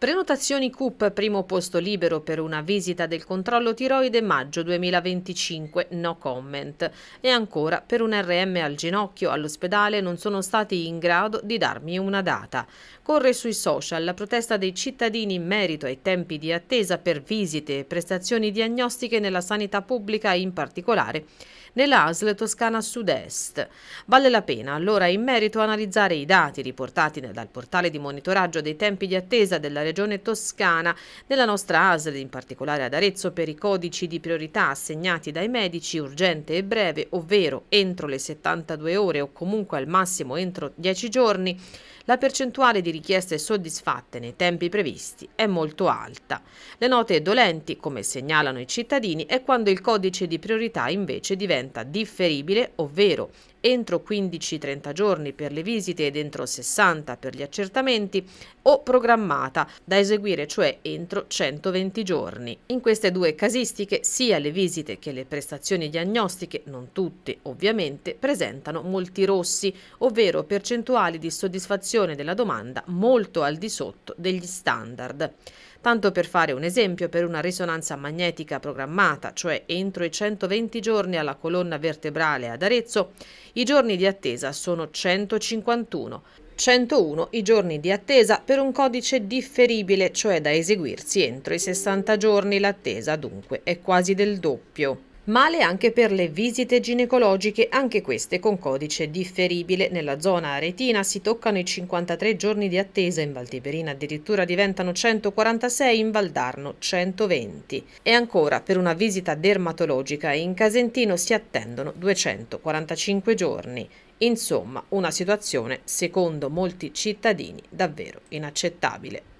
Prenotazioni CUP, primo posto libero per una visita del controllo tiroide maggio 2025, no comment. E ancora, per un RM al ginocchio all'ospedale non sono stati in grado di darmi una data. Corre sui social la protesta dei cittadini in merito ai tempi di attesa per visite e prestazioni diagnostiche nella sanità pubblica in particolare nell'ASL Toscana Sud-Est. Vale la pena allora in merito analizzare i dati riportati dal portale di monitoraggio dei tempi di attesa della regione toscana nella nostra ASL, in particolare ad Arezzo, per i codici di priorità assegnati dai medici urgente e breve, ovvero entro le 72 ore o comunque al massimo entro 10 giorni, la percentuale di richieste soddisfatte nei tempi previsti è molto alta. Le note dolenti, come segnalano i cittadini, è quando il codice di priorità invece diventa diventa differibile, ovvero entro 15-30 giorni per le visite ed entro 60 per gli accertamenti o programmata, da eseguire cioè entro 120 giorni. In queste due casistiche sia le visite che le prestazioni diagnostiche, non tutte ovviamente, presentano molti rossi, ovvero percentuali di soddisfazione della domanda molto al di sotto degli standard. Tanto per fare un esempio, per una risonanza magnetica programmata, cioè entro i 120 giorni alla colonna colonna vertebrale ad Arezzo, i giorni di attesa sono 151. 101 i giorni di attesa per un codice differibile, cioè da eseguirsi entro i 60 giorni. L'attesa dunque è quasi del doppio. Male anche per le visite ginecologiche, anche queste con codice differibile. Nella zona aretina si toccano i 53 giorni di attesa, in Valtiberina addirittura diventano 146, in Valdarno 120. E ancora per una visita dermatologica in Casentino si attendono 245 giorni. Insomma, una situazione, secondo molti cittadini, davvero inaccettabile.